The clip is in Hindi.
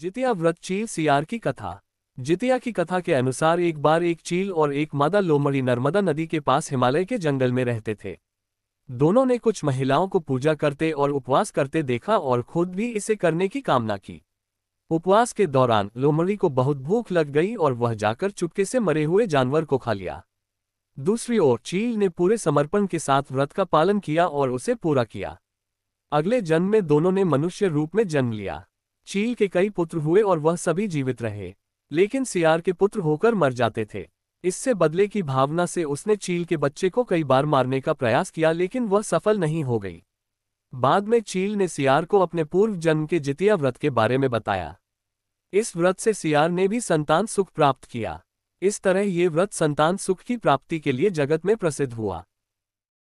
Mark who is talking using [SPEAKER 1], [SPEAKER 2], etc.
[SPEAKER 1] जितिया व्रत चील सियार की कथा जितिया की कथा के अनुसार एक बार एक चील और एक मादा लोमड़ी नर्मदा नदी के पास हिमालय के जंगल में रहते थे दोनों ने कुछ महिलाओं को पूजा करते और उपवास करते देखा और खुद भी इसे करने की कामना की उपवास के दौरान लोमड़ी को बहुत भूख लग गई और वह जाकर चुपके से मरे हुए जानवर को खा लिया दूसरी ओर चील ने पूरे समर्पण के साथ व्रत का पालन किया और उसे पूरा किया अगले जन्म में दोनों ने मनुष्य रूप में जन्म लिया चील के कई पुत्र हुए और वह सभी जीवित रहे लेकिन सियार के पुत्र होकर मर जाते थे इससे बदले की भावना से उसने चील के बच्चे को कई बार मारने का प्रयास किया लेकिन वह सफल नहीं हो गई बाद में चील ने सियार को अपने पूर्व जन्म के जितिया व्रत के बारे में बताया इस व्रत से सियार ने भी संतान सुख प्राप्त किया इस तरह ये व्रत संतान सुख की प्राप्ति के लिए जगत में प्रसिद्ध हुआ